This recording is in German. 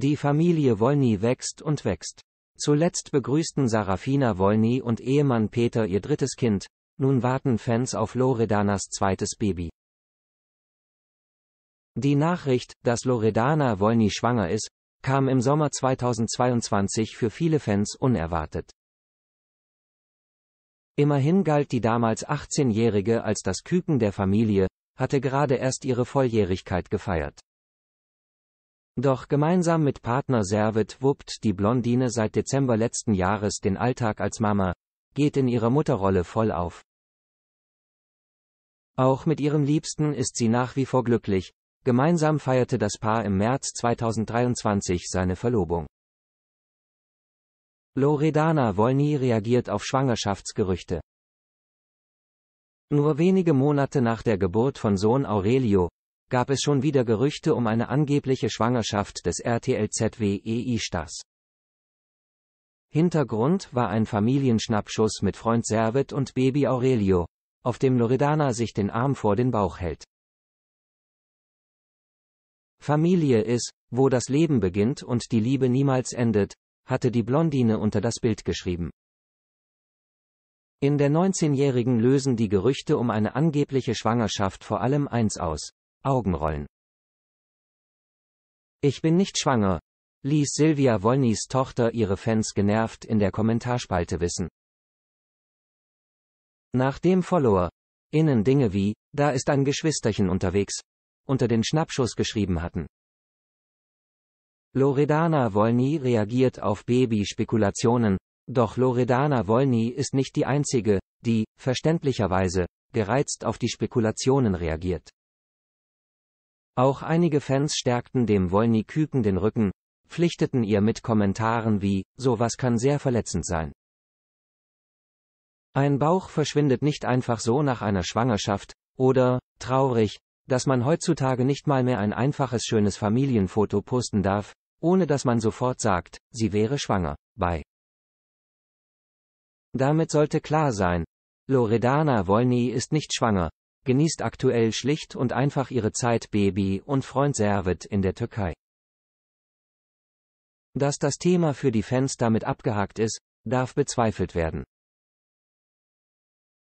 Die Familie Wolny wächst und wächst. Zuletzt begrüßten Sarafina Wolny und Ehemann Peter ihr drittes Kind, nun warten Fans auf Loredanas zweites Baby. Die Nachricht, dass Loredana Wolny schwanger ist, kam im Sommer 2022 für viele Fans unerwartet. Immerhin galt die damals 18-Jährige als das Küken der Familie, hatte gerade erst ihre Volljährigkeit gefeiert. Doch gemeinsam mit Partner Servet wuppt die Blondine seit Dezember letzten Jahres den Alltag als Mama, geht in ihrer Mutterrolle voll auf. Auch mit ihrem Liebsten ist sie nach wie vor glücklich, gemeinsam feierte das Paar im März 2023 seine Verlobung. Loredana Wolny reagiert auf Schwangerschaftsgerüchte. Nur wenige Monate nach der Geburt von Sohn Aurelio, gab es schon wieder Gerüchte um eine angebliche Schwangerschaft des RTLZW EI stars Hintergrund war ein Familienschnappschuss mit Freund Servet und Baby Aurelio, auf dem Loredana sich den Arm vor den Bauch hält. Familie ist, wo das Leben beginnt und die Liebe niemals endet, hatte die Blondine unter das Bild geschrieben. In der 19-Jährigen lösen die Gerüchte um eine angebliche Schwangerschaft vor allem eins aus, Augenrollen. Ich bin nicht schwanger, ließ Silvia Wollnys Tochter ihre Fans genervt in der Kommentarspalte wissen. Nachdem Follower innen Dinge wie, da ist ein Geschwisterchen unterwegs, unter den Schnappschuss geschrieben hatten. Loredana Wolny reagiert auf Baby-Spekulationen, doch Loredana Wolny ist nicht die einzige, die, verständlicherweise, gereizt auf die Spekulationen reagiert. Auch einige Fans stärkten dem Wolny Küken den Rücken, pflichteten ihr mit Kommentaren wie, sowas kann sehr verletzend sein. Ein Bauch verschwindet nicht einfach so nach einer Schwangerschaft, oder, traurig, dass man heutzutage nicht mal mehr ein einfaches schönes Familienfoto posten darf, ohne dass man sofort sagt, sie wäre schwanger, bei. Damit sollte klar sein, Loredana Wolny ist nicht schwanger, genießt aktuell schlicht und einfach ihre Zeit Baby und Freund Servet in der Türkei. Dass das Thema für die Fans damit abgehakt ist, darf bezweifelt werden.